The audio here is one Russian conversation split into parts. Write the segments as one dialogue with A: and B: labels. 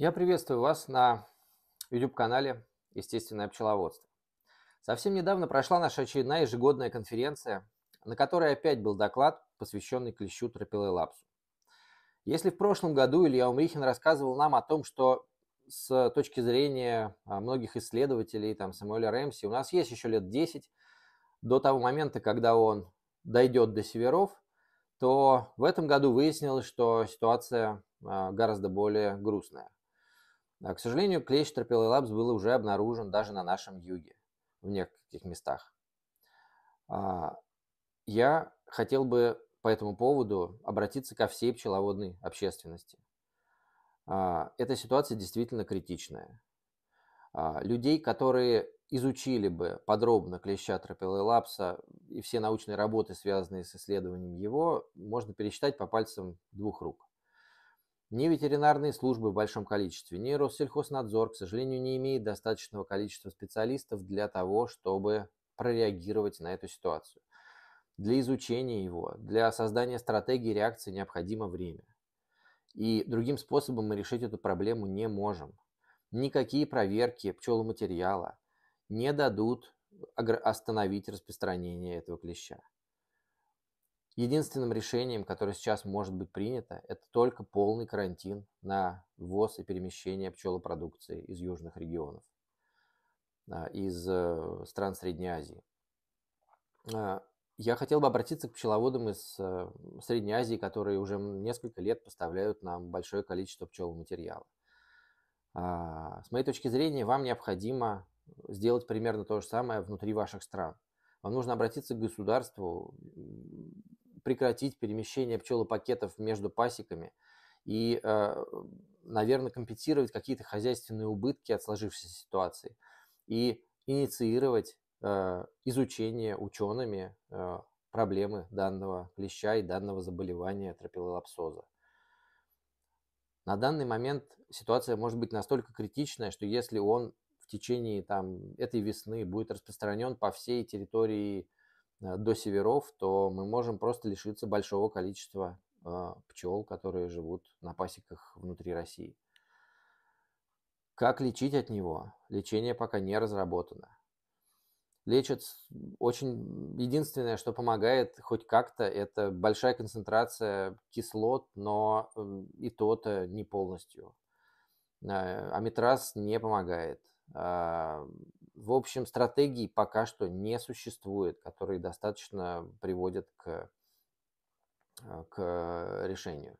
A: Я приветствую вас на YouTube-канале «Естественное пчеловодство». Совсем недавно прошла наша очередная ежегодная конференция, на которой опять был доклад, посвященный клещу лапсу. Если в прошлом году Илья Умрихин рассказывал нам о том, что с точки зрения а, многих исследователей, там, Самуэля Рэмси, у нас есть еще лет 10 до того момента, когда он дойдет до северов, то в этом году выяснилось, что ситуация а, гораздо более грустная. А, к сожалению, клещ лапс был уже обнаружен даже на нашем юге, в некоторых местах. А, я хотел бы по этому поводу обратиться ко всей пчеловодной общественности. А, эта ситуация действительно критичная. Людей, которые изучили бы подробно клеща лапса и все научные работы, связанные с исследованием его, можно пересчитать по пальцам двух рук. Ни ветеринарные службы в большом количестве, ни Россельхознадзор, к сожалению, не имеет достаточного количества специалистов для того, чтобы прореагировать на эту ситуацию. Для изучения его, для создания стратегии реакции необходимо время. И другим способом мы решить эту проблему не можем. Никакие проверки пчеломатериала не дадут остановить распространение этого клеща. Единственным решением, которое сейчас может быть принято, это только полный карантин на ввоз и перемещение пчелопродукции из южных регионов, а, из э, стран Средней Азии. А, я хотел бы обратиться к пчеловодам из э, Средней Азии, которые уже несколько лет поставляют нам большое количество пчеломатериала. А, с моей точки зрения, вам необходимо сделать примерно то же самое внутри ваших стран. Вам нужно обратиться к государству, прекратить перемещение пчелопакетов между пасеками и, э, наверное, компенсировать какие-то хозяйственные убытки от сложившейся ситуации и инициировать э, изучение учеными э, проблемы данного клеща и данного заболевания тропилолапсоза. На данный момент ситуация может быть настолько критичная, что если он в течение там, этой весны будет распространен по всей территории Э, до северов, то мы можем просто лишиться большого количества э, пчел, которые живут на пасеках внутри России. Как лечить от него? Лечение пока не разработано. Лечат очень... Единственное, что помогает хоть как-то, это большая концентрация кислот, но э, и то-то не полностью. Амитраз не помогает. В общем, стратегий пока что не существует, которые достаточно приводят к, э, к решению.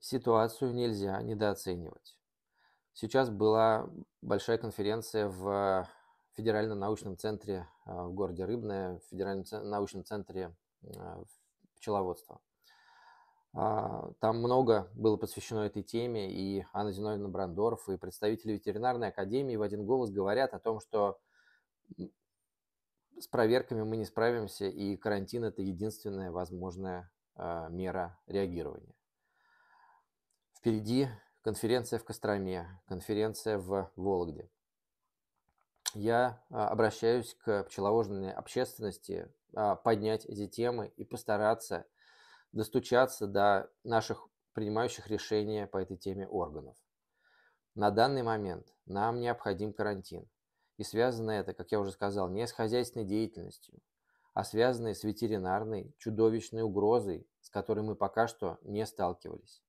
A: Ситуацию нельзя недооценивать. Сейчас была большая конференция в Федеральном научном центре э, в городе Рыбное, в Федеральном научном центре э, пчеловодства. А, там много было посвящено этой теме, и Анна Зиновьевна Брандорф, и представители ветеринарной академии в один голос говорят о том, что с проверками мы не справимся, и карантин – это единственная возможная а, мера реагирования. Впереди конференция в Костроме, конференция в Вологде. Я а, обращаюсь к пчеловожной общественности поднять эти темы и постараться – достучаться до наших принимающих решения по этой теме органов. На данный момент нам необходим карантин. И связано это, как я уже сказал, не с хозяйственной деятельностью, а связано с ветеринарной чудовищной угрозой, с которой мы пока что не сталкивались.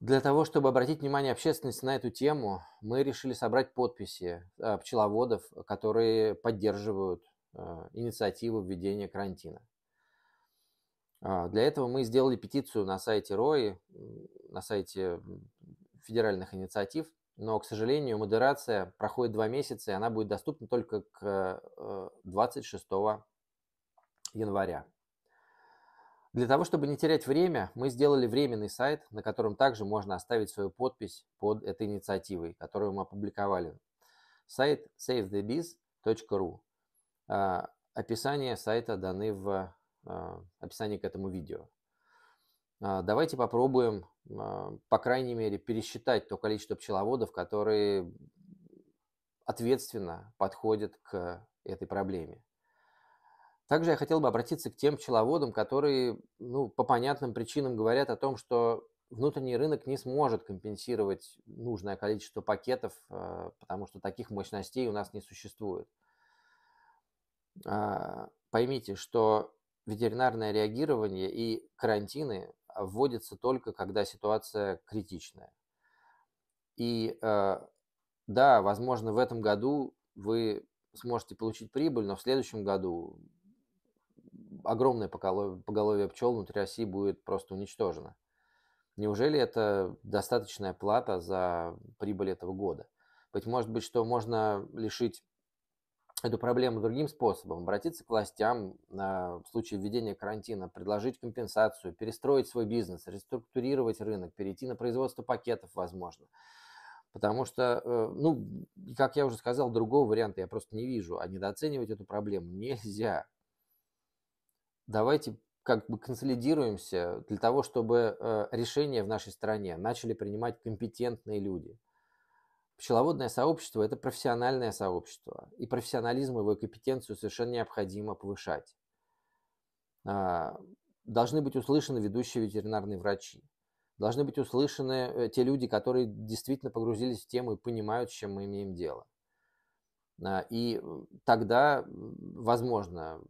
A: Для того, чтобы обратить внимание общественности на эту тему, мы решили собрать подписи э, пчеловодов, которые поддерживают э, инициативу введения карантина. А, для этого мы сделали петицию на сайте РОИ, на сайте федеральных инициатив, но, к сожалению, модерация проходит два месяца, и она будет доступна только к 26 э, э, января. Для того, чтобы не терять время, мы сделали временный сайт, на котором также можно оставить свою подпись под этой инициативой, которую мы опубликовали. Сайт savethebiz.ru. А, описание сайта даны в а, описании к этому видео. А, давайте попробуем, а, по крайней мере, пересчитать то количество пчеловодов, которые ответственно подходят к этой проблеме. Также я хотел бы обратиться к тем пчеловодам, которые ну, по понятным причинам говорят о том, что внутренний рынок не сможет компенсировать нужное количество пакетов, потому что таких мощностей у нас не существует. Поймите, что ветеринарное реагирование и карантины а, вводятся только, когда ситуация критичная. И э, да, возможно, в этом году вы сможете получить прибыль, но в следующем году огромное поголовье, поголовье пчел внутри России будет просто уничтожено. Неужели это достаточная плата за прибыль этого года? Быть может быть, что можно лишить эту проблему другим способом, обратиться к властям а, в случае введения карантина, предложить компенсацию, перестроить свой бизнес, реструктурировать рынок, перейти на производство пакетов, возможно. Потому что, э, ну, как я уже сказал, другого варианта я просто не вижу, а недооценивать эту проблему нельзя. Давайте как бы консолидируемся для того, чтобы э, решения в нашей стране начали принимать компетентные люди – Пчеловодное сообщество – это профессиональное сообщество, и профессионализм его и компетенцию совершенно необходимо повышать. А, должны быть услышаны ведущие ветеринарные врачи, должны быть услышаны э, те люди, которые действительно погрузились в тему и понимают, с чем мы имеем дело. А, и тогда возможно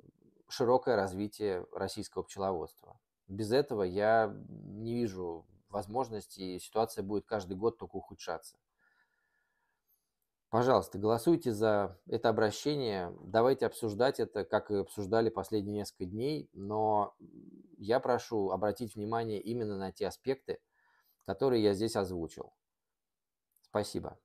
A: широкое развитие российского пчеловодства. Без этого я не вижу возможности, и ситуация будет каждый год только ухудшаться. Пожалуйста, голосуйте за это обращение, давайте обсуждать это, как и обсуждали последние несколько дней, но я прошу обратить внимание именно на те аспекты, которые я здесь озвучил. Спасибо.